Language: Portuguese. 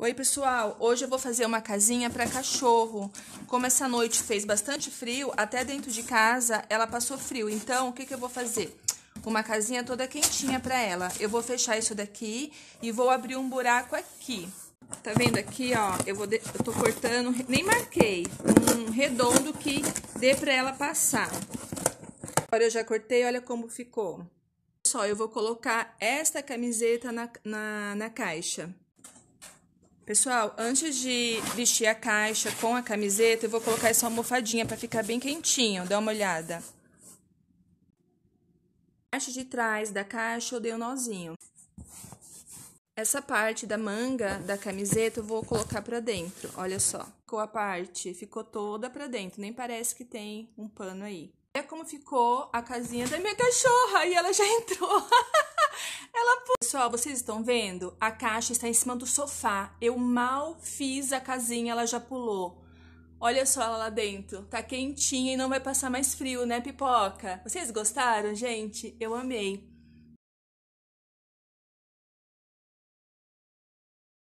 Oi, pessoal! Hoje eu vou fazer uma casinha para cachorro. Como essa noite fez bastante frio, até dentro de casa ela passou frio. Então, o que, que eu vou fazer? Uma casinha toda quentinha para ela. Eu vou fechar isso daqui e vou abrir um buraco aqui. Tá vendo aqui, ó? Eu, vou de... eu tô cortando, nem marquei, um redondo que dê para ela passar. Agora eu já cortei, olha como ficou. Só eu vou colocar esta camiseta na, na, na caixa. Pessoal, antes de vestir a caixa com a camiseta, eu vou colocar essa almofadinha para ficar bem quentinho. Dá uma olhada. A parte de trás da caixa eu dei um nozinho. Essa parte da manga da camiseta eu vou colocar para dentro. Olha só, ficou a parte, ficou toda para dentro. Nem parece que tem um pano aí. É como ficou a casinha da minha cachorra e ela já entrou. Pessoal, vocês estão vendo? A caixa está em cima do sofá. Eu mal fiz a casinha, ela já pulou. Olha só ela lá dentro. Tá quentinha e não vai passar mais frio, né, pipoca? Vocês gostaram, gente? Eu amei.